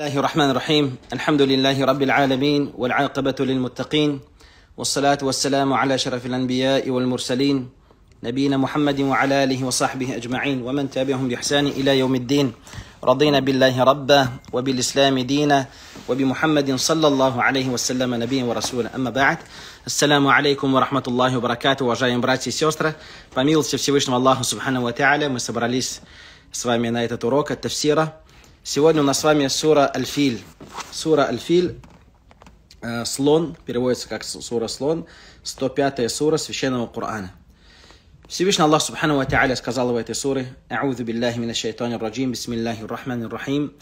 الله الرحمن الرحيم الحمد لله رب العالمين والعاقبة للمتقين والصلاة والسلام على شرف الأنبياء والمرسلين نبينا محمد وعلى آله وصحبه أجمعين ومن تابعهم بإحسان إلى يوم الدين رضينا بالله ربا وبالإسلام دينا وبمحمد صلى الله عليه وسلم نبيا ورسولا أما بعد السلام عليكم ورحمة الله وبركاته وجاي братья سيوسترا сестры по милости الله سبحانه وتعالى с вами на этот урок от тафсира Сегодня у нас с вами сура Альфиль. Сура Альфиль. э, слон, переводится как сура слон, 105-я сура священного Корана. Всевышний Аллах Субхану Ва Тааля сказал в этой суре, «Аузу билляхи мина шайтани раджим, бисмиллахи рахмани рахим».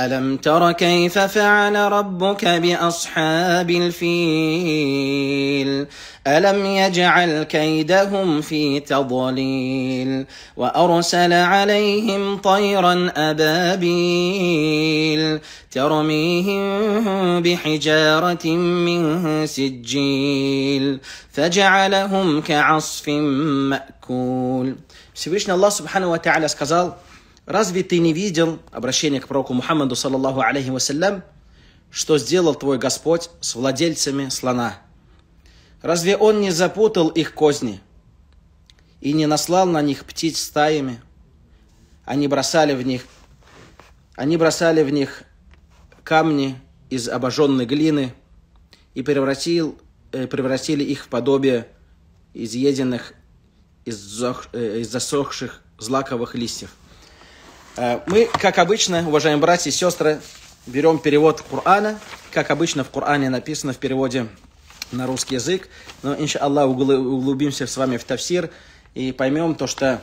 ألم تر كيف فعل ربك بأصحاب الفيل ألم يجعل كيدهم في تضليل وأرسل عليهم طيرا أبابيل ترميهم بحجارة من سجيل فجعلهم كعصف مأكول Всевышний الله سبحانه وتعالى Тааля сказал – Разве ты не видел обращение к пророку Мухаммаду, саллаллаху алейхи вассалям, что сделал твой Господь с владельцами слона? Разве он не запутал их козни и не наслал на них птиц стаями? Они бросали в них, они бросали в них камни из обожженной глины и превратил, э, превратили их в подобие изъеденных из, э, засохших злаковых листьев. Э, мы, как обычно, уважаемые братья и сестры, берем перевод Корана. Как обычно, в Коране написано в переводе на русский язык. Но, иншаллах, углубимся с вами в тафсир и поймем то, что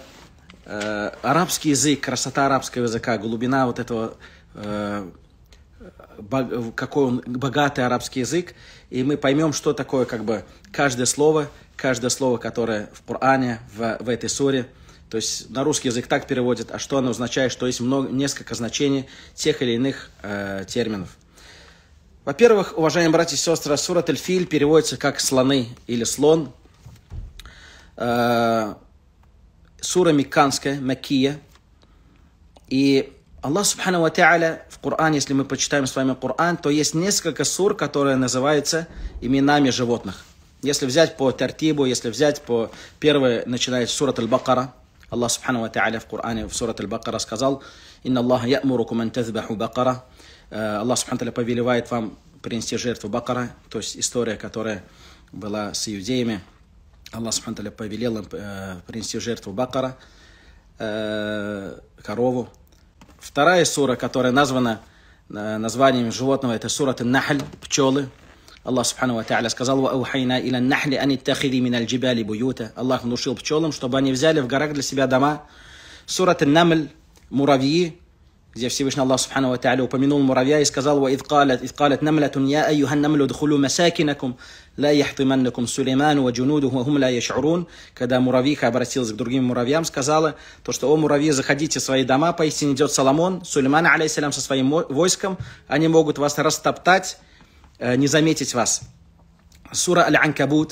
э, арабский язык, красота арабского языка, глубина вот этого, э, бог, какой он богатый арабский язык, и мы поймем, что такое как бы каждое слово, каждое слово, которое в Коране, в, в этой суре – то есть на русский язык так переводит, а что оно означает, что есть много, несколько значений тех или иных э, терминов. Во-первых, уважаемые братья и сестры, сурат Эльфиль переводится как «слоны» или «слон». Э, сура Мекканская, Макия. И Аллах Субхану Ва в Коране, если мы почитаем с вами Коран, то есть несколько сур, которые называются именами животных. Если взять по тартибу, если взять по... первой начинается сурат Аль-Бакара – Аллах Субхану в Коране, в Сурат Аль-Бакара сказал, «Инна Аллаха ямурукум антазбаху бакара». Э, Аллах Субхану Тааля повелевает вам принести жертву бакара, то есть история, которая была с иудеями. Аллах Субхану повелел им э, принести жертву бакара, э, корову. Вторая сура, которая названа названием животного, это сурат Нахль, пчелы, Allah subhanahu wa ta'ala сказал, «Ваухайна иля нахли ани тахири мин аль-джибали буюта». Аллах внушил пчелам, чтобы они взяли в горах для себя дома. Сурат Намль, муравьи, где Всевышний Аллах Субхану Ва Та'аля упомянул муравья и сказал «Ва وَإِذْ قَالَتْ намлятун я айюхан намлю أَيُّهَا масакинакум, ла яхтыманнакум Сулейману ва джунуду ва хум ла яшурун». Когда муравьиха обратилась к другим муравьям, сказала, то что, о, муравьи, заходите в свои дома, поистине идет Соломон, Сулейман, алейсалям, со своим войском, они могут вас растоптать, Э, не заметить вас. Сура Аль-Анкабут,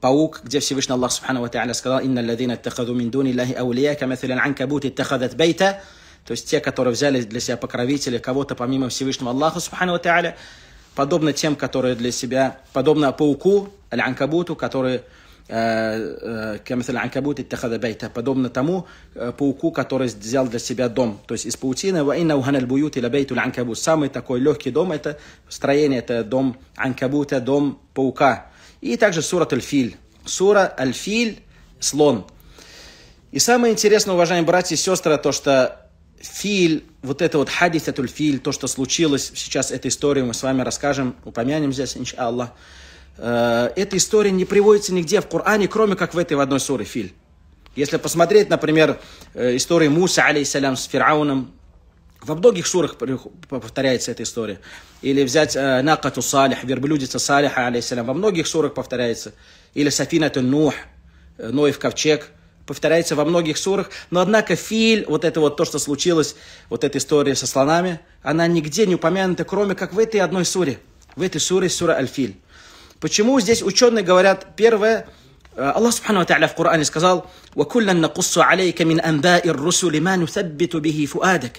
паук, где Всевышний Аллах Субхану Ва сказал, «Инна ладзина аттахаду мин дуни лахи аулия, каматхилян анкабут иттахадат бейта». То есть те, которые взяли для себя покровителя кого-то помимо Всевышнего Аллаха Субхану Ва подобно тем, которые для себя, подобно пауку, Аль-Анкабуту, которые Э, э, مثل عنкабут اتخذ бейта, подобно тому э, пауку, который взял для себя дом, то есть из паутины, وإن وهن البيوت لبيت العنكبوت, самый такой легкий дом, это строение, это дом анкабута, дом паука. И также сурат аль-филь, сура аль слон. И самое интересное, уважаемые братья и сестры, то, что Филь, вот это вот хадисатуль филь, то, что случилось сейчас, эта история мы с вами расскажем, упомянем здесь, иншаллах. Аллах. Э, эта история не приводится нигде в Коране, кроме как в этой в одной суре Филь. Если посмотреть, например, э, историю Муса, алейсалям, с Фирауном, во многих сурах повторяется эта история. Или взять э, Накату Салих, верблюдица Салиха, алейсалям, во многих сурах повторяется. Или Сафина это Нух, Ноев ковчег, повторяется во многих сурах. Но однако Филь, вот это вот то, что случилось, вот эта история со слонами, она нигде не упомянута, кроме как в этой одной суре. В этой суре, сура Альфиль. Почему здесь ученые говорят, первое, э, Аллах Субхану Та'аля в Коране сказал, وَكُلًّا نَقُصُّ عَلَيْكَ مِنْ أَنْبَاءِ الرُّسُلِ مَا نُثَبِّتُ بِهِ فُؤَادَكَ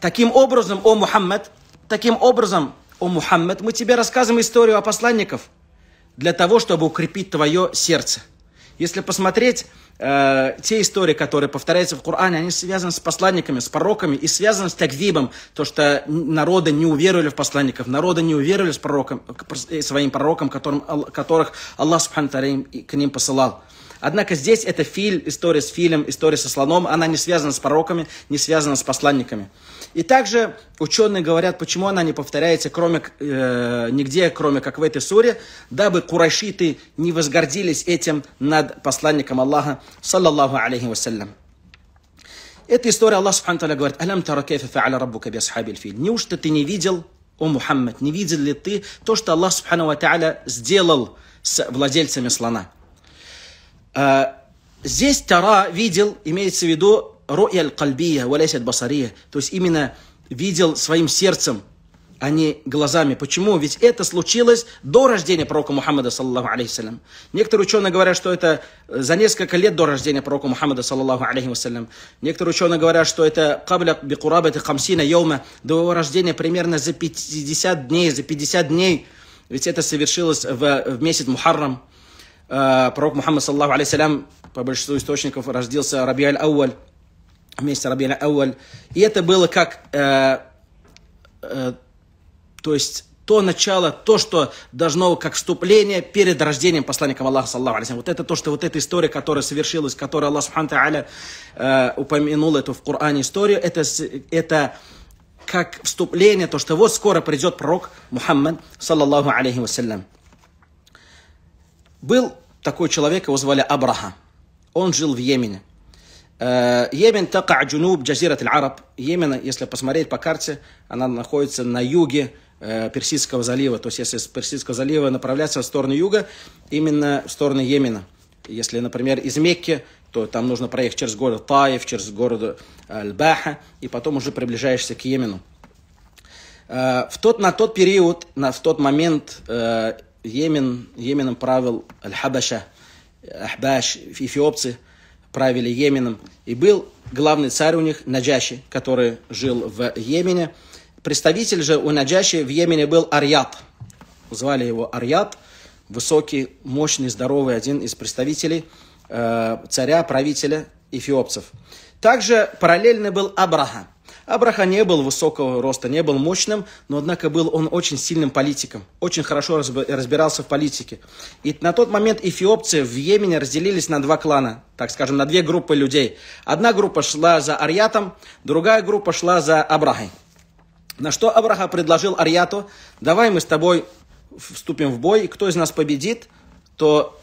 Таким образом, о Мухаммад, таким образом, о Мухаммад, мы тебе рассказываем историю о посланников для того, чтобы укрепить твое сердце. Если посмотреть, э, те истории, которые повторяются в Коране, они связаны с посланниками, с пророками и связаны с таквибом, то, что народы не уверовали в посланников, народы не уверовали с пророком, э, своим пророком, которым, которых Аллах Субхану к ним посылал. Однако здесь это фильм, история с филем, история со слоном, она не связана с пророками, не связана с посланниками. И также ученые говорят, почему она не повторяется кроме, э, нигде, кроме как в этой суре, дабы курайшиты не возгордились этим над посланником Аллаха, саллаллаху алейхи вассалям. Эта история Аллах Субхану говорит, «Алям тара кейфа фа'аля раббука би асхабиль филь». Неужто ты не видел, о Мухаммад, не видел ли ты то, что Аллах Субхану сделал с владельцами слона? Э, здесь Тара видел, имеется в виду рояль кальбия, валясят басария. То есть именно видел своим сердцем, а не глазами. Почему? Ведь это случилось до рождения пророка Мухаммада, саллаху алейхиссалям. Некоторые ученые говорят, что это э, за несколько лет до рождения пророка Мухаммада, саллаху алейхиссалям. Некоторые ученые говорят, что это кабля бикурабата хамсина йома, до его рождения примерно за 50 дней, за 50 дней. Ведь это совершилось в, в месяц Мухаррам. Э, пророк Мухаммад, саллаху алейхиссалям, по большинству источников, родился Рабиаль Ауаль месяце Рабиля Ауаль. И это было как, э, э, то есть то начало, то, что должно как вступление перед рождением Посланника Аллаха, саллаху алейсам. Вот это то, что вот эта история, которая совершилась, которую Аллах, субхану э, упомянул эту в Коране историю, это, это как вступление, то, что вот скоро придет пророк Мухаммад, саллаллаху алейхи вассалям. Был такой человек, его звали Абраха. Он жил в Йемене. Э, Йемен така джунуб джазират араб. Йемен, если посмотреть по карте, она находится на юге э, Персидского залива. То есть, если с Персидского залива направляться в сторону юга, именно в сторону Йемена. Если, например, из Мекки, то там нужно проехать через город Таев, через город э, Аль-Баха, и потом уже приближаешься к Йемену. В тот, на тот период, на, в тот момент Йемен, Йеменом правил Аль-Хабаша, Ахбаш, эфиопцы – правили Йеменом. И был главный царь у них Наджаши, который жил в Йемене. Представитель же у Наджаши в Йемене был Арьят. Звали его Арьят, высокий, мощный, здоровый, один из представителей э, царя, правителя эфиопцев. Также параллельно был Абрахам. Абраха не был высокого роста, не был мощным, но однако был он очень сильным политиком, очень хорошо разбирался в политике. И на тот момент эфиопцы в Йемене разделились на два клана, так скажем, на две группы людей. Одна группа шла за Ариатом, другая группа шла за Абрахой. На что Абраха предложил Ариату: давай мы с тобой вступим в бой, и кто из нас победит, то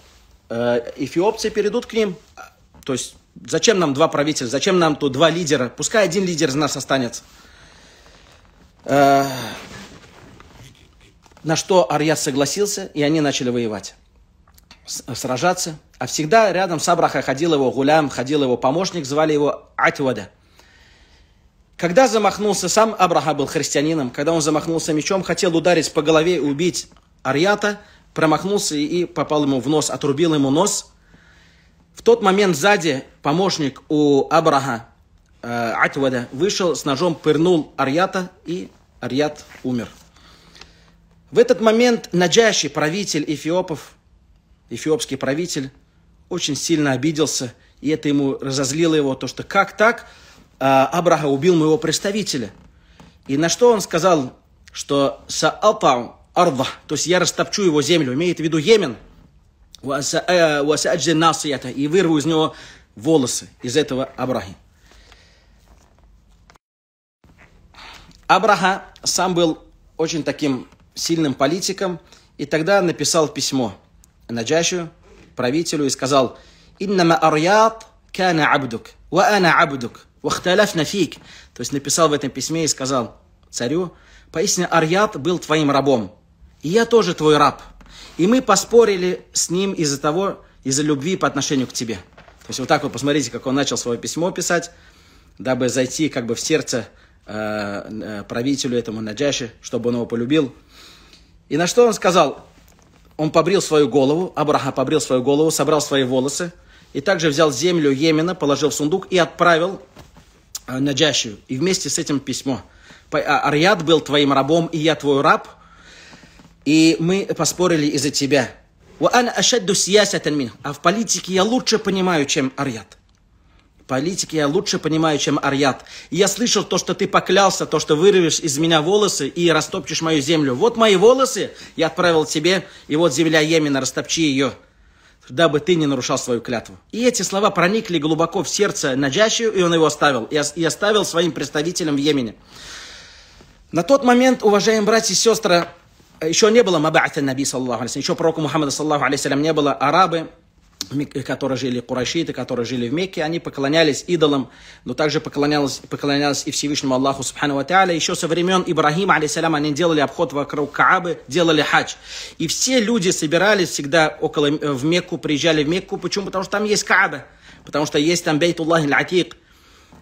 э, эфиопцы перейдут к ним, а, то есть Зачем нам два правителя? Зачем нам то два лидера? Пускай один лидер из нас останется. Э, на что Арьяс согласился, и они начали воевать, сражаться. А всегда рядом с Абраха ходил его гулям, ходил его помощник, звали его Атвада. Когда замахнулся, сам Абраха был христианином, когда он замахнулся мечом, хотел ударить по голове и убить Арьята, промахнулся и попал ему в нос, отрубил ему нос – в тот момент сзади помощник у Абраха э, Атвада вышел с ножом, пырнул Арьята, и Арьят умер. В этот момент Наджаши, правитель эфиопов, эфиопский правитель, очень сильно обиделся, и это ему разозлило его, то, что как так э, Абраха убил моего представителя. И на что он сказал, что «Саапау арва», то есть «я растопчу его землю», имеет в виду Йемен – Э, и вырву из него волосы, из этого Абрахи. Абраха сам был очень таким сильным политиком, и тогда написал письмо Наджашу, правителю, и сказал, «Иннама арьят кана абдук, ва ана абдук, вахталяфна фик». То есть написал в этом письме и сказал царю, «Поистине арьят был твоим рабом, и я тоже твой раб». И мы поспорили с ним из-за того, из-за любви по отношению к тебе. То есть вот так вот посмотрите, как он начал свое письмо писать, дабы зайти как бы в сердце э, э правителю этому Наджаши, чтобы он его полюбил. И на что он сказал? Он побрил свою голову, Абраха побрил свою голову, собрал свои волосы, и также взял землю Йемена, положил в сундук и отправил э, Наджашию. И вместе с этим письмо. А, Арьяд был твоим рабом, и я твой раб, и мы поспорили из-за тебя. А в политике я лучше понимаю, чем Арьят. В политике я лучше понимаю, чем Арьят. я слышал то, что ты поклялся, то, что вырвешь из меня волосы и растопчешь мою землю. Вот мои волосы я отправил тебе, и вот земля Йемена, растопчи ее дабы ты не нарушал свою клятву. И эти слова проникли глубоко в сердце Наджащию, и он его оставил, и оставил своим представителям в Йемене. На тот момент, уважаемые братья и сестры, еще не было Мабаата Наби, саллаху алейсалям, еще пророка Мухаммада, саллаху алейсалям, не было. Арабы, которые жили, курайшиты, которые жили в Мекке, они поклонялись идолам, но также поклонялись, поклонялись и Всевышнему Аллаху, субхану ва Еще со времен ибрахима алейсалям, они делали обход вокруг Каабы, делали хадж. И все люди собирались всегда около, э, в Мекку, приезжали в Мекку. Почему? Потому что там есть Кааба, потому что есть там Бейтуллах аль-Атик,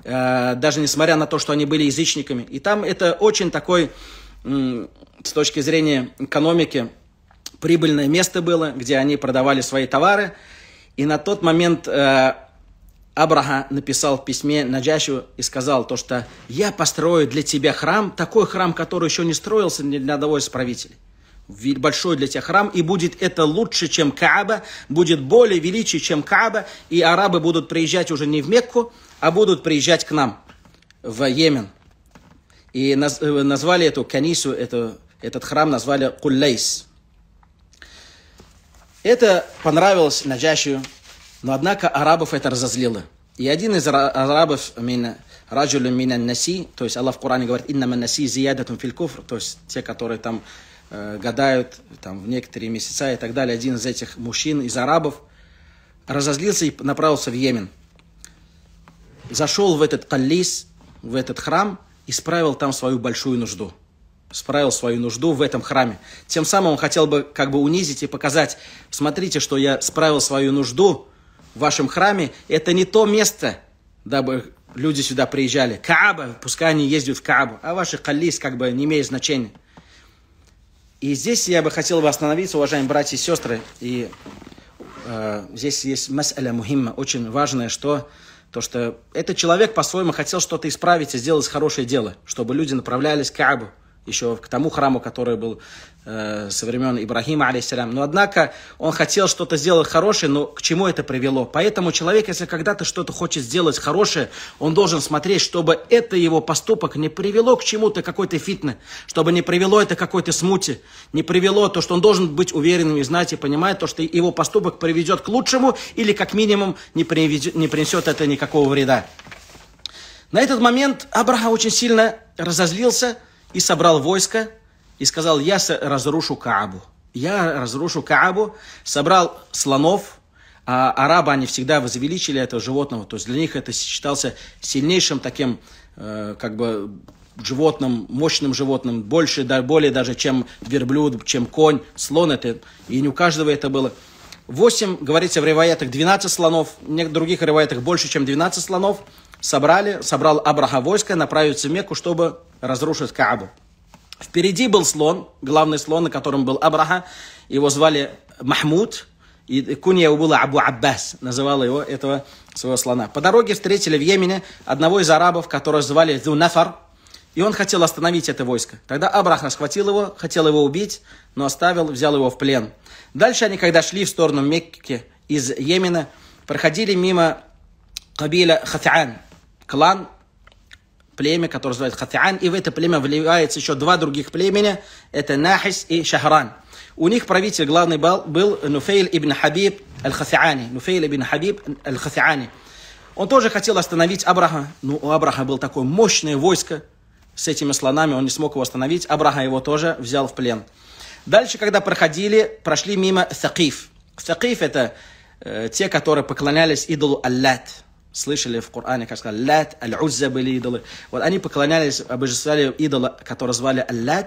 э, даже несмотря на то, что они были язычниками. И там это очень такой с точки зрения экономики прибыльное место было, где они продавали свои товары. И на тот момент э, Абраха написал в письме Наджашу и сказал то, что «Я построю для тебя храм, такой храм, который еще не строился ни для одного из правителей. Большой для тебя храм, и будет это лучше, чем Кааба, будет более величие, чем Кааба, и арабы будут приезжать уже не в Мекку, а будут приезжать к нам, в Йемен». И э, назвали эту канису, эту этот храм назвали Куллейс. Это понравилось Наджашию, но однако арабов это разозлило. И один из арабов, Раджулю Минан Наси, то есть Аллах в Коране говорит, Иннама Наси зиядатун филь то есть те, которые там э, гадают там, в некоторые месяца и так далее. Один из этих мужчин, из арабов, разозлился и направился в Йемен. Зашел в этот каллис, в этот храм, исправил там свою большую нужду – справил свою нужду в этом храме. Тем самым он хотел бы как бы унизить и показать, смотрите, что я справил свою нужду в вашем храме. Это не то место, дабы люди сюда приезжали. Кааба, пускай они ездят в Каабу, а ваши халис как бы не имеют значения. И здесь я бы хотел бы остановиться, уважаемые братья и сестры, и э, здесь есть мас'аля мухимма, очень важное, что то, что этот человек по-своему хотел что-то исправить и сделать хорошее дело, чтобы люди направлялись к Каабу еще к тому храму, который был э, со времен Ибрахима, алейсалям. Но однако он хотел что-то сделать хорошее, но к чему это привело? Поэтому человек, если когда-то что-то хочет сделать хорошее, он должен смотреть, чтобы это его поступок не привело к чему-то, какой-то фитне, чтобы не привело это к какой-то смуте, не привело то, что он должен быть уверенным и знать и понимать то, что его поступок приведет к лучшему или как минимум не, приведет, не принесет это никакого вреда. На этот момент Абраха очень сильно разозлился – и собрал войско и сказал, я разрушу Каабу. Я разрушу Каабу, собрал слонов, а арабы, они всегда возвеличили этого животного, то есть для них это считался сильнейшим таким, э, как бы, животным, мощным животным, больше, да, более даже, чем верблюд, чем конь, слон это, и не у каждого это было. Восемь, говорится в ревоятах, 12 слонов, в некоторых других ревоятах больше, чем 12 слонов – собрали, собрал Абраха войско направиться в Мекку, чтобы разрушить Каабу. Впереди был слон, главный слон, на котором был Абраха. Его звали Махмуд, и кунья его была Абу Аббас, называла его этого своего слона. По дороге встретили в Йемене одного из арабов, которого звали Зунафар, и он хотел остановить это войско. Тогда Абраха схватил его, хотел его убить, но оставил, взял его в плен. Дальше они, когда шли в сторону Мекки из Йемена, проходили мимо Кабиля Хафиан, клан, племя, которое называется Хатиан, и в это племя вливается еще два других племени, это Нахис и Шахран. У них правитель главный был, был Нуфейль ибн Хабиб аль-Хасиани. Нуфейл ибн Хабиб аль-Хасиани. Он тоже хотел остановить Абраха. Ну, у Абраха был такое мощное войско с этими слонами, он не смог его остановить. Абраха его тоже взял в плен. Дальше, когда проходили, прошли мимо Сакиф. Сакиф это э, те, которые поклонялись идолу Аллат слышали в Коране, как сказали, Лят, Аль-Узза были идолы. Вот они поклонялись, обожествляли идола, которого звали аль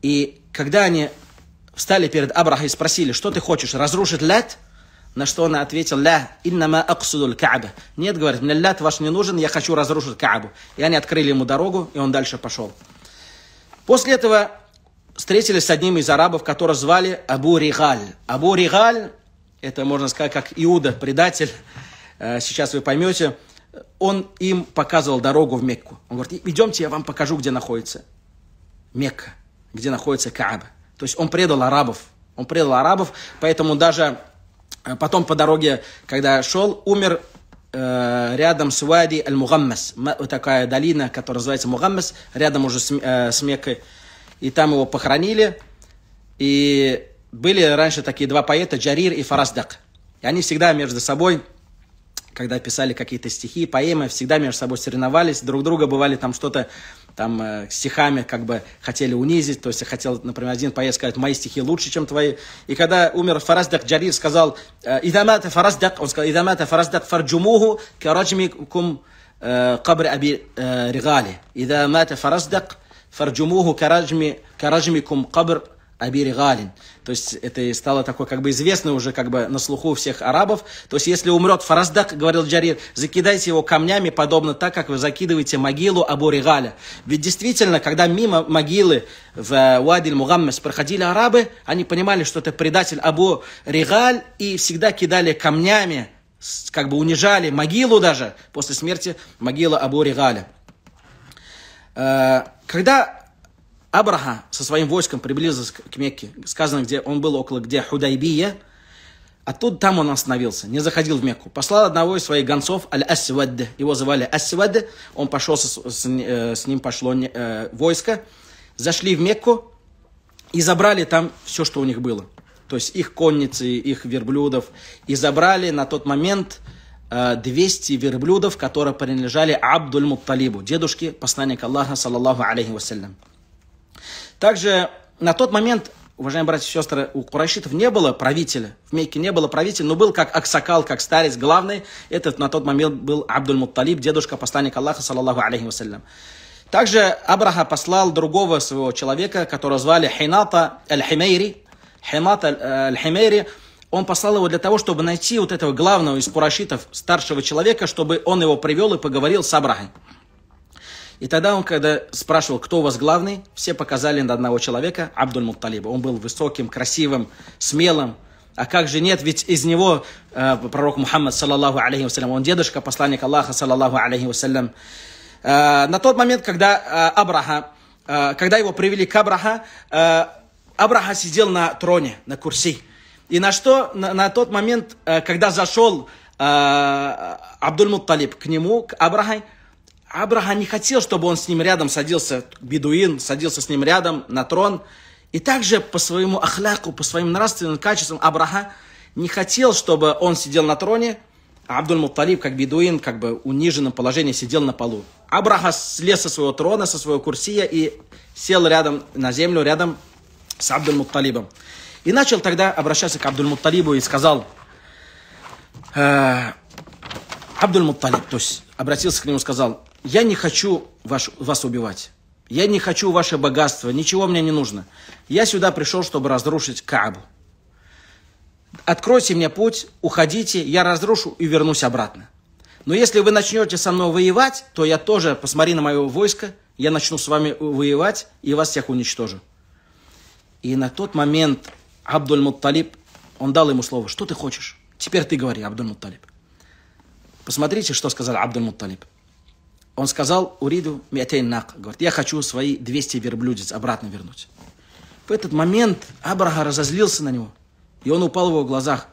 И когда они встали перед Абраха и спросили, что ты хочешь, разрушить Лят? На что он ответил, ля, иннама аксудуль Кааба. Нет, говорит, мне лят ваш не нужен, я хочу разрушить Каабу. И они открыли ему дорогу, и он дальше пошел. После этого встретились с одним из арабов, которого звали Абу Ригаль. Абу Ригаль, это можно сказать, как Иуда, предатель, Э, сейчас вы поймете, он им показывал дорогу в Мекку. Он говорит, идемте, я вам покажу, где находится Мекка, где находится Кааба. То есть он предал арабов, он предал арабов, поэтому даже э, потом по дороге, когда шел, умер э, рядом с Вади Аль-Мугаммас, такая долина, которая называется Мугаммас, рядом уже с, э, с Меккой, и там его похоронили, и были раньше такие два поэта, Джарир и Фараздак, и они всегда между собой когда писали какие-то стихи, поэмы, всегда между собой соревновались, друг друга бывали там что-то там э, стихами как бы хотели унизить, то есть хотел, например, один поэт сказать, мои стихи лучше, чем твои. И когда умер Фараздак Джарир, сказал, э, «Идамата Фараздак», он сказал, «Идамата Фараздак фарджумуху караджми э, э, кум кабр аби ригали». «Идамата Фараздак фарджумуху караджми, караджми кум кабр Галин, То есть это стало такое как бы известно уже как бы на слуху всех арабов. То есть если умрет Фараздак, говорил Джарир, закидайте его камнями, подобно так, как вы закидываете могилу Абу Регаля. Ведь действительно, когда мимо могилы в э, Уадиль Мугаммес проходили арабы, они понимали, что это предатель Абу Ригаль и всегда кидали камнями, как бы унижали могилу даже после смерти могила Абу Регаля. Э, когда Абраха со своим войском приблизился к Мекке. Сказано, где он был около где Худайбия. тут там он остановился, не заходил в Мекку. Послал одного из своих гонцов, Аль-Асвад. Его звали Асвад. Он пошел, с, с, э, с ним пошло э, войско. Зашли в Мекку и забрали там все, что у них было. То есть их конницы, их верблюдов. И забрали на тот момент 200 э, верблюдов, которые принадлежали Абдуль-Мутталибу, дедушке посланника Аллаха, саллаллаху алейхи вассалям. Также на тот момент, уважаемые братья и сестры, у курайшитов не было правителя. В Мекке не было правителя, но был как Аксакал, как старец. Главный этот на тот момент был Абдул Мутталиб, дедушка посланник Аллаха, саллаллаху алейхи вассалям. Также Абраха послал другого своего человека, которого звали Хината Аль-Химейри. Хинат Аль-Химейри, он послал его для того, чтобы найти вот этого главного из курашитов, старшего человека, чтобы он его привел и поговорил с Абрахой. И тогда он, когда спрашивал, кто у вас главный, все показали на одного человека, Абдуль Мутталиба. Он был высоким, красивым, смелым. А как же нет, ведь из него э, пророк Мухаммад, саллаллаху алейхи вассалям, он дедушка, посланник Аллаха, саллаллаху алейхи вассалям. Э, на тот момент, когда э, Абраха, э, когда его привели к Абраха, э, Абраха сидел на троне, на курси. И на что, на, на тот момент, э, когда зашел э, Абдуль Мутталиб к нему, к Абрахай, Абрахам не хотел, чтобы он с ним рядом садился, бедуин, садился с ним рядом на трон. И также по своему ахляку, по своим нравственным качествам Абраха не хотел, чтобы он сидел на троне, а Абдуль-Мутталиб, как бедуин, как бы униженном положении, сидел на полу. Абраха слез со своего трона, со своего курсия и сел рядом на землю, рядом с Абдуль-Мутталибом. И начал тогда обращаться к Абдуль-Мутталибу и сказал, э, Абдуль-Мутталиб, то есть обратился к нему и сказал, я не хочу ваш, вас убивать. Я не хочу ваше богатство, ничего мне не нужно. Я сюда пришел, чтобы разрушить Каабу. Откройте мне путь, уходите, я разрушу и вернусь обратно. Но если вы начнете со мной воевать, то я тоже, посмотри на мое войско, я начну с вами воевать и вас всех уничтожу. И на тот момент Абдуль-Мутталиб, он дал ему слово, что ты хочешь? Теперь ты говори, Абдуль-Мутталиб. Посмотрите, что сказал Абдуль-Мутталиб. Он сказал Уриду Мятейн Нак, говорит, я хочу свои 200 верблюдец обратно вернуть. В этот момент Абраха разозлился на него, и он упал в его глазах.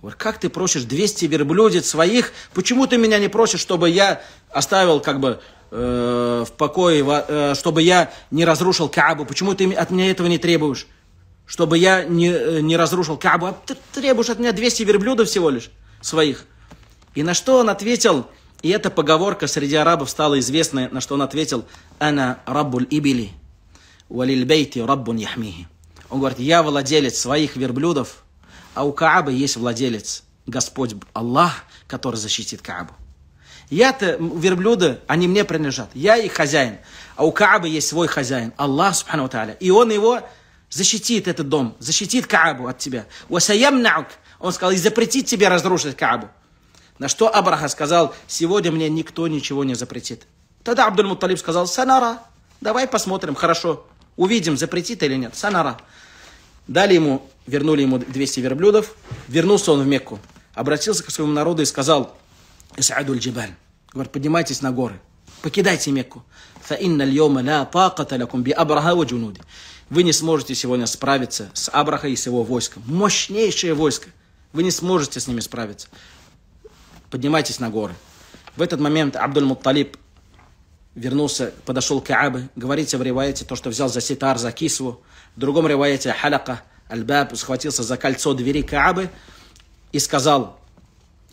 Говорит, как ты просишь 200 верблюдец своих, почему ты меня не просишь, чтобы я оставил как бы э, в покое, э, чтобы я не разрушил Каабу, почему ты от меня этого не требуешь? Чтобы я не, э, не разрушил Каабу, а ты требуешь от меня 200 верблюдов всего лишь своих. И на что он ответил – и эта поговорка среди арабов стала известной, на что он ответил «Ана раббуль ибили, валиль раббун яхмихи». Он говорит, я владелец своих верблюдов, а у Каабы есть владелец, Господь Аллах, который защитит Каабу. Я-то, верблюды, они мне принадлежат. Я их хозяин. А у Каабы есть свой хозяин, Аллах, субхану та'аля. И он его защитит, этот дом, защитит Каабу от тебя. Он сказал, и запретит тебе разрушить Каабу. На что Абраха сказал, сегодня мне никто ничего не запретит. Тогда Абдуль-Муталиб сказал, санара, давай посмотрим, хорошо, увидим, запретит или нет, санара. Дали ему, вернули ему 200 верблюдов, вернулся он в Мекку, обратился к своему народу и сказал, Исаадуль Джибаль, говорит, поднимайтесь на горы, покидайте Мекку. Вы не сможете сегодня справиться с Абраха и с его войском. Мощнейшее войско. Вы не сможете с ними справиться поднимайтесь на горы. В этот момент Абдул мутталиб вернулся, подошел к Каабе, говорите в риваете то, что взял за ситар, за кисву, в другом риваете халяка, аль-баб, схватился за кольцо двери Каабы и сказал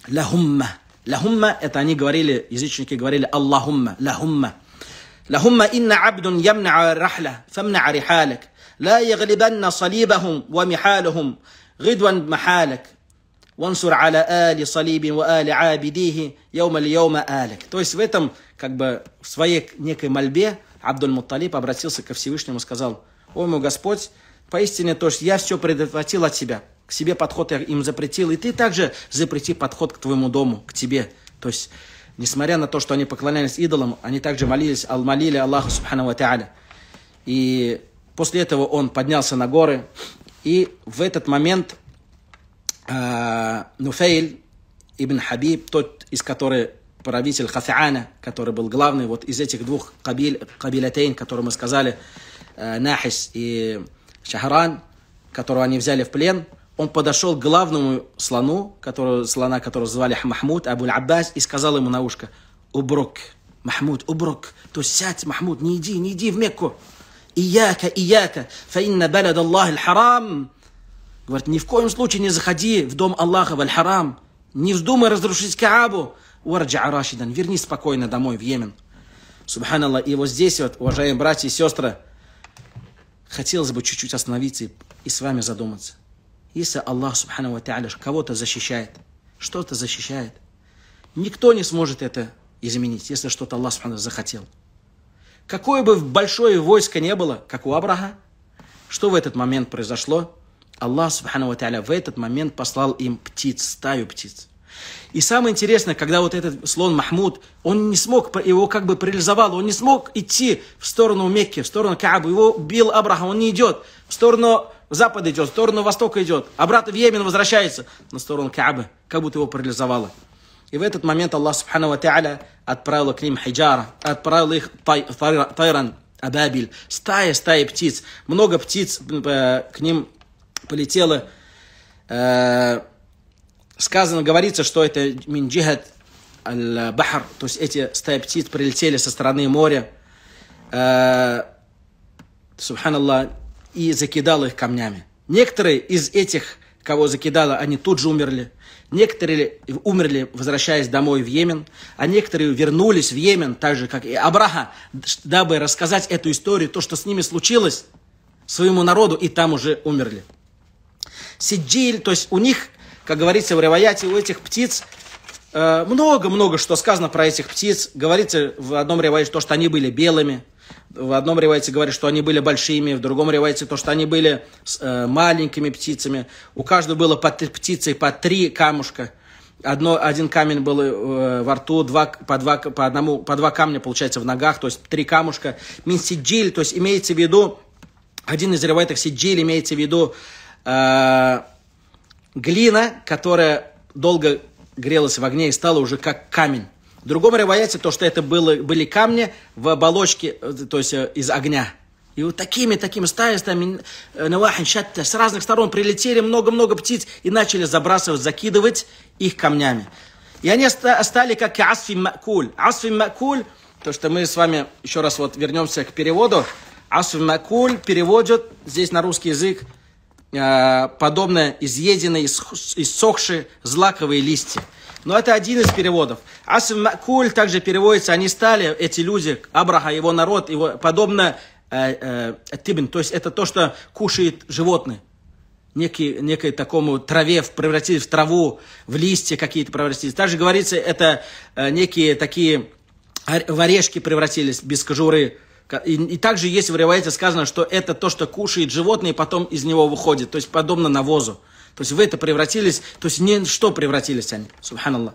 «Лахумма». «Лахумма» — это они говорили, язычники говорили «Аллахумма», «Лахумма». «Лахумма инна абдун ямна рахля, фамна арихалек. ла яглибанна салибахум ва михалухум, гидван махалек». «Вансур аля али салибин ва али абидихи яума ли яума алик». То есть в этом, как бы, в своей некой мольбе Абдуль Мутталиб обратился ко Всевышнему и сказал, «О мой Господь, поистине то, есть я все предотвратил от себя, к себе подход я им запретил, и ты также запрети подход к твоему дому, к тебе». То есть, несмотря на то, что они поклонялись идолам, они также молились, молили Аллаху Субхану Ва И после этого он поднялся на горы, и в этот момент а, Нуфейль ибн Хабиб, тот, из которого правитель Хафиана, который был главный, вот из этих двух кабиль, кабилятейн, которые мы сказали, э, Нахис и Шахран, которого они взяли в плен, он подошел к главному слону, которого слона, которого звали Махмуд, Абуль Аббас, и сказал ему на ушко, «Убрук, Махмуд, убрук, то сядь, Махмуд, не иди, не иди в Мекку. Ияка, ияка, фаинна баляд Аллах харам, Говорит, ни в коем случае не заходи в дом Аллаха, в Аль-Харам. Не вздумай разрушить Каабу. Уарджа Арашидан, верни спокойно домой в Йемен. Субханаллах. И вот здесь вот, уважаемые братья и сестры, хотелось бы чуть-чуть остановиться и, и с вами задуматься. Если Аллах, субхану ва кого-то защищает, что-то защищает, никто не сможет это изменить, если что-то Аллах, субхану захотел. Какое бы большое войско не было, как у Абраха, что в этот момент произошло – Аллах, Субхану Ва в этот момент послал им птиц, стаю птиц. И самое интересное, когда вот этот слон Махмуд, он не смог, его как бы парализовал, он не смог идти в сторону Мекки, в сторону Каабы, его бил Абрахам, он не идет, в сторону запада идет, в сторону востока идет, обратно в Йемен возвращается, на сторону Каабы, как будто его парализовало. И в этот момент Аллах Субхану Ва отправил к ним хиджара, отправил их тай, тайран, абабиль, стая, стая птиц, много птиц э, к ним полетела. Э, сказано, говорится, что это минджихат аль-бахар, то есть эти стая птиц прилетели со стороны моря, э, субханаллах, и закидал их камнями. Некоторые из этих, кого закидало, они тут же умерли. Некоторые умерли, возвращаясь домой в Йемен, а некоторые вернулись в Йемен, так же, как и Абраха, дабы рассказать эту историю, то, что с ними случилось, своему народу, и там уже умерли сиджиль, то есть у них, как говорится в Реваяте, у этих птиц э, много-много что сказано про этих птиц. Говорится в одном ревайте то, что они были белыми, в одном ревайте говорит, что они были большими, в другом ревайте то, что они были э, маленькими птицами. У каждого было по три птицы, по три камушка. Одно, один камень был э, во рту, два, по, два, по, одному, по два камня, получается, в ногах, то есть три камушка. Минсиджиль, то есть имеется в виду, один из ревайтов сиджиль имеется в виду а, глина, которая долго грелась в огне и стала уже как камень. В другом ревояте то, что это было, были камни в оболочке, э, то есть э, из огня. И вот такими, такими стаями, э, с разных сторон прилетели много-много птиц и начали забрасывать, закидывать их камнями. И они стали как асфим макуль. Асфим макуль, то, что мы с вами еще раз вот вернемся к переводу. Асфим макуль переводят здесь на русский язык Э, подобно изъеденной, иссохшей злаковые листья. Но это один из переводов. Асим Макуль также переводится, они стали, эти люди, Абраха, его народ, его, подобно э, э, тибн, то есть это то, что кушает животные. Некий, некой такому траве превратились в траву, в листья какие-то превратились. Также говорится, это э, некие такие в орешки превратились без кожуры. И, и также есть в Риваете сказано, что это то, что кушает животное, и потом из него выходит, то есть подобно навозу. То есть вы это превратились, то есть не что превратились они, субханаллах.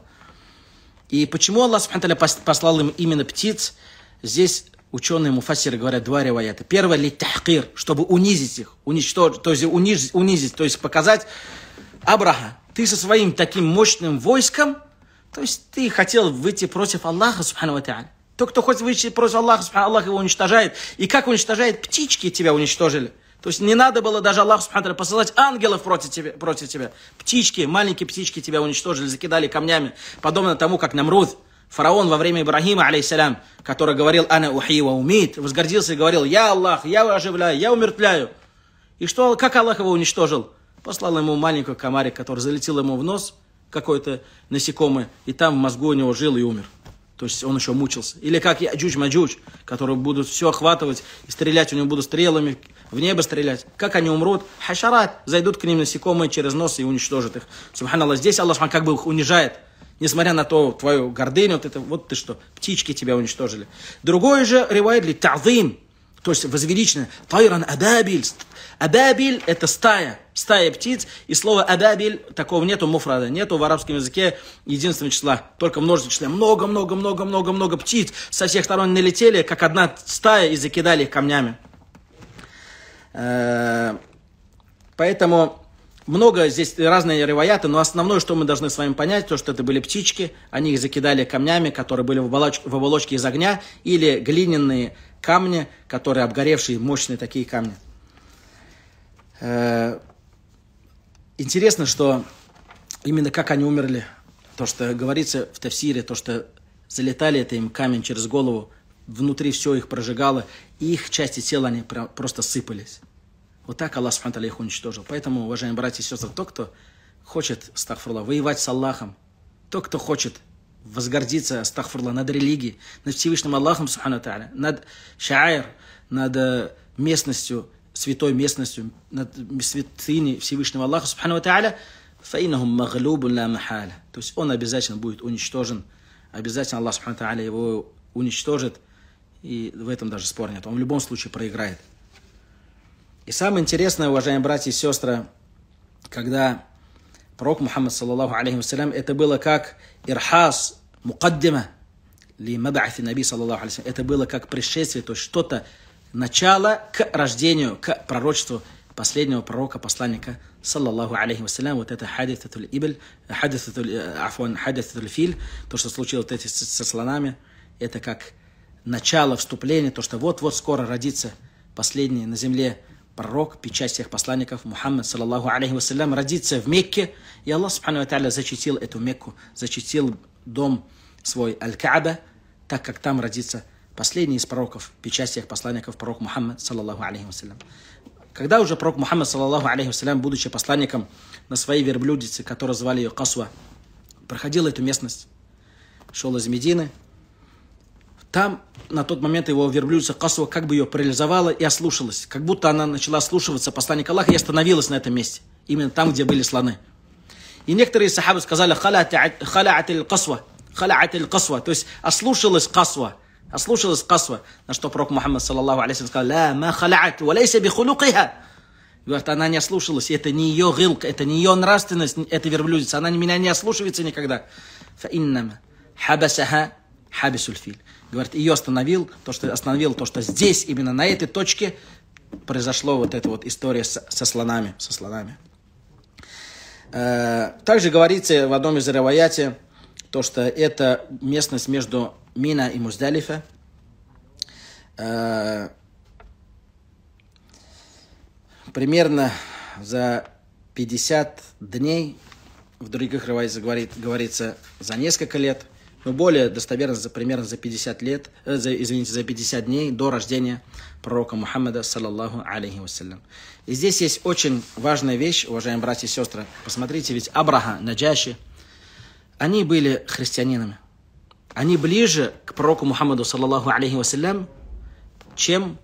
И почему Аллах субхану послал им именно птиц, здесь ученые муфасиры говорят два реваята. Первое ли тахкир, чтобы унизить их, уничтожить, то есть унизить, унизить, то есть показать Абраха, ты со своим таким мощным войском, то есть ты хотел выйти против Аллаха, субхану тот, кто хочет вычислить против Аллаха, Аллах его уничтожает. И как уничтожает? Птички тебя уничтожили. То есть не надо было даже Аллаху Субхану посылать ангелов против тебя, против тебя. Птички, маленькие птички тебя уничтожили, закидали камнями. Подобно тому, как Намруд, фараон во время Ибрахима, алейсалям, который говорил «Ана ухи умит», возгордился и говорил «Я Аллах, я оживляю, я умертвляю». И что, как Аллах его уничтожил? Послал ему маленького комарик, который залетел ему в нос, какой-то насекомый, и там в мозгу у него жил и умер. То есть он еще мучился. Или как Яджуч Маджуч, которые будут все охватывать и стрелять, у него будут стрелами в небо стрелять. Как они умрут? Хашарат. Зайдут к ним насекомые через нос и уничтожат их. Субханаллах, здесь Аллах как бы их унижает. Несмотря на то, твою гордыню, вот, это, вот ты что, птички тебя уничтожили. Другое же ревайдли, тазим, то есть возвеличено. Тайран абабиль. Абабиль – это стая, стая птиц. И слово абабиль, такого нету муфрада, нету в арабском языке единственного числа, только множественное число. Много-много-много-много-много птиц со всех сторон налетели, как одна стая, и закидали их камнями. Э, поэтому много здесь разные ревояты, но основное, что мы должны с вами понять, то, что это были птички, они их закидали камнями, которые были в, оболоч... в оболочке из огня, или глиняные камни, которые обгоревшие, мощные такие камни. Э, интересно, что именно как они умерли, то, что говорится в Тавсире, то, что залетали это им камень через голову, внутри все их прожигало, и их части тела они просто сыпались. Вот так Аллах Субхану их уничтожил. Поэтому, уважаемые братья и сестры, тот, кто хочет, стахфурла, воевать с Аллахом, тот, кто хочет возгордиться, астахфурла, над религией, над Всевышним Аллахом, субхану тааля, над шаир, над э, местностью, святой местностью, над святыней Всевышнего Аллаха, субхану тааля, фаинахум маглюбу ла махаля. То есть он обязательно будет уничтожен, обязательно Аллах, субхану тааля, его уничтожит, и в этом даже спор нет. Он в любом случае проиграет. И самое интересное, уважаемые братья и сестры, когда пророк Мухаммад, саллаллаху алейхи вассалям, это было как ирхас, мукаддима, ли маба'фи наби, саллаллаху алейхи это было как пришествие, то есть что-то, начало к рождению, к пророчеству последнего пророка, посланника, саллаллаху алейхи вассалям, вот это хадитатуль ибль, хадитатуль, э, афон, хадитатуль филь, то, что случилось вот эти со слонами, это как начало вступления, то, что вот-вот скоро родится последний на земле пророк, печать всех посланников Мухаммад, саллаллаху алейхи вассалям, родится в Мекке. И Аллах, субхану ва зачитил эту Мекку, зачитил дом свой Аль-Кааба, так как там родится последний из пророков, печать всех посланников, пророк Мухаммад, саллаллаху алейхи вассалям. Когда уже пророк Мухаммад, саллаллаху алейхи вассалям, будучи посланником на своей верблюдице, которую звали ее Касва, проходил эту местность, шел из Медины, там на тот момент его верблюдица Касва как бы ее парализовала и ослушалась. Как будто она начала слушаться посланника Аллаха и остановилась на этом месте. Именно там, где были слоны. И некоторые сахабы сказали «Халяат аль-Касва». халяат аль-Касва». То есть ослушалась Касва. Ослушалась Касва. На что пророк Мухаммад, саллаллаху алейхи сказал «Ла ма халяат, валейся бихулукиха». Говорит, она не ослушалась, это не ее гылка, это не ее нравственность, это верблюдица, она меня не ослушивается никогда. فَإِنَّمَا حَبَسَهَا Хабисульфиль. Говорит, ее остановил, то, что остановил, то, что здесь, именно на этой точке, произошла вот эта вот история со, со слонами. Со слонами. Э, также говорится в одном из раваяте, то, что это местность между Мина и Муздалифа. Э, примерно за 50 дней, в других рывайзах говорит, говорится, за несколько лет – но более достоверно за, примерно за 50 лет, э, за, извините, за 50 дней до рождения пророка Мухаммада, саллаллаху алейхи вассалям. И здесь есть очень важная вещь, уважаемые братья и сестры. Посмотрите, ведь Абраха, Наджаши, они были христианинами. Они ближе к пророку Мухаммаду, саллаллаху алейхи вассалям, чем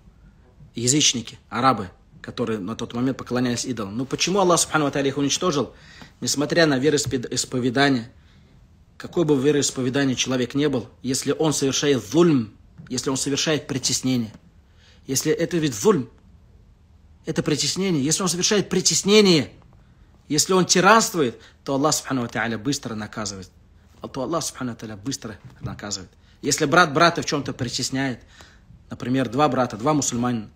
язычники, арабы, которые на тот момент поклонялись идолам. Ну почему Аллах, субхану их уничтожил, несмотря на вероисповедание, какой бы вероисповедание человек не был, если он совершает зульм, если он совершает притеснение, если это ведь зульм, это притеснение, если он совершает притеснение, если он тиранствует, то Аллах Субхану Тааля быстро наказывает. А то Аллах Субхану Тааля быстро наказывает. Если брат брата в чем-то притесняет, например, два брата, два мусульманина,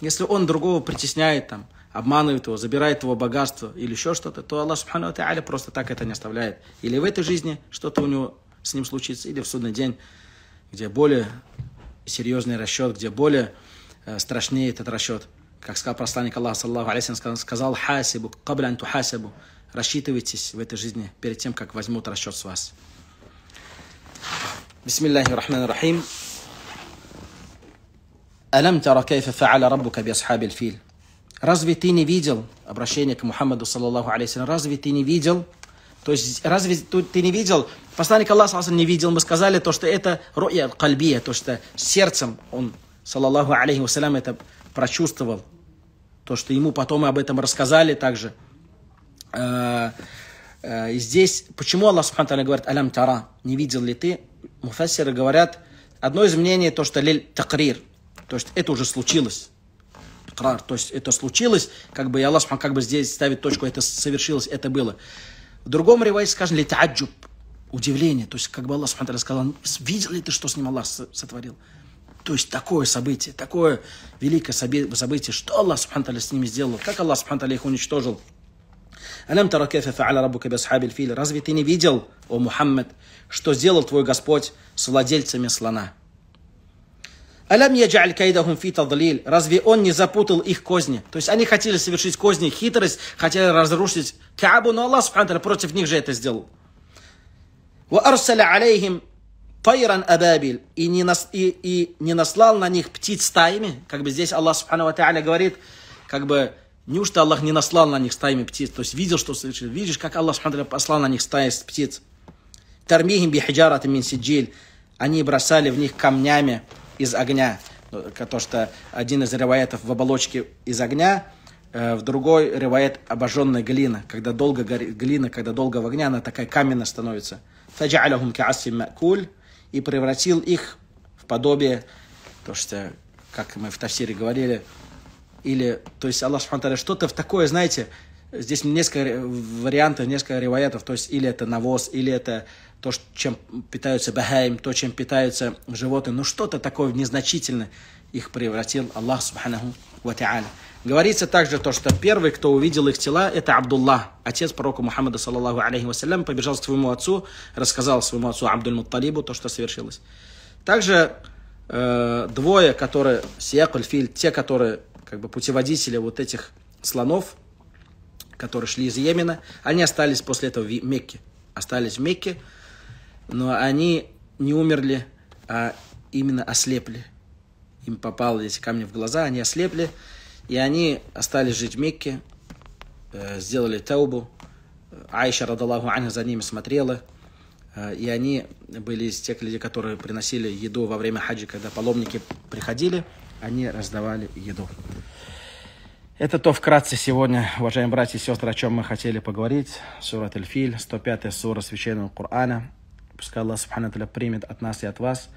если он другого притесняет, там, обманывает его, забирает его богатство или еще что-то, то Аллах Субхану Тааля просто так это не оставляет. Или в этой жизни что-то у него с ним случится, или в судный день, где более серьезный расчет, где более э, страшнее этот расчет. Как сказал посланник Аллаха, саллаху алейхи сказал, хасибу, каблян хасибу. Рассчитывайтесь в этой жизни перед тем, как возьмут расчет с вас. Бисмиллахи рахман рахим. ألم تر كيف فعل ربك بأصحاب الفيل Разве ты не видел обращение к Мухаммаду, саллаллаху алейхи разве ты не видел? То есть, разве ты не видел? Посланник Аллаха не видел. Мы сказали то, что это руя кальбия, то, что сердцем он, саллаллаху алейхи вассалям, это прочувствовал. То, что ему потом об этом рассказали также. Э, э, и здесь, почему Аллах Субхану говорит, алям тара, не видел ли ты? Муфассиры говорят, одно из мнений, то, что лиль такрир, то есть это уже случилось. Крар, то есть это случилось, как бы, и Аллах как бы здесь ставит точку, это совершилось, это было. В другом ревайсе скажем, ли таджуб, удивление, то есть как бы Аллах Субхану сказал, видел ли ты, что с ним Аллах сотворил? То есть такое событие, такое великое событие, что Аллах Субхану с ними сделал, как Аллах Субхану их уничтожил. Алям таракефе кефа фа'аля раббука бисхабиль фил. Разве ты не видел, о Мухаммед, что сделал твой Господь с владельцами слона? Алям яджаль кайдахум фи тадлиль. Разве он не запутал их козни? То есть они хотели совершить козни, хитрость, хотели разрушить Каабу, но Аллах Субхану против них же это сделал. Ва арсаля алейхим тайран абабиль. И не, нас, и, и не наслал на них птиц стаями. Как бы здесь Аллах Субхану Ва говорит, как бы Неужто Аллах не наслал на них стаями птиц? То есть видел, что совершил. Видишь, как Аллах смотри, послал на них стаи птиц. Тармихим бихиджарат мин сиджиль. Они бросали в них камнями из огня. Ну, то, что один из ревоетов в оболочке из огня, э, в другой ревоет обожженная глина. Когда долго горит глина, когда долго в огне, она такая каменно становится. Фаджа'аляхум каасим макуль. И превратил их в подобие, то, что, как мы в Тавсире говорили, или, то есть Аллах Субхану что-то в такое, знаете, здесь несколько вариантов, несколько ревоятов, то есть или это навоз, или это то, чем питаются бахаим, то, чем питаются животные, ну что-то такое незначительное их превратил Аллах Субханаху Ва Говорится также то, что первый, кто увидел их тела, это Абдулла, отец пророка Мухаммада, саллаллаху алейхи вассалям, побежал к своему отцу, рассказал своему отцу Абдуль Мутталибу то, что совершилось. Также э, двое, которые, Сиякуль Филь, те, которые как бы путеводители вот этих слонов, которые шли из Йемена, они остались после этого в Мекке. Остались в Мекке, но они не умерли, а именно ослепли. Им попало эти камни в глаза, они ослепли, и они остались жить в Мекке, э, сделали таубу. Айша, радаллаху анха, за ними смотрела. Э, и они были из тех людей, которые приносили еду во время хаджи, когда паломники приходили, они раздавали еду. Это то вкратце сегодня, уважаемые братья и сестры, о чем мы хотели поговорить. Сурат Эльфиль, 105 сура Священного Корана. Пускай Аллах Субхану Аталя примет от нас и от вас.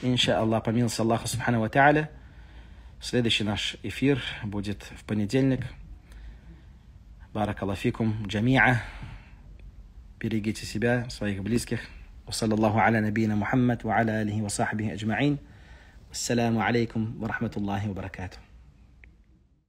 Инша Аллах, помилуйся Аллаху Субхану Аталя. Следующий наш эфир будет в понедельник. Барак Аллафикум Джамиа. Берегите себя, своих близких. وصلى الله على نبينا محمد وعلى آله وصحبه أجمعين والسلام عليكم ورحمة الله وبركاته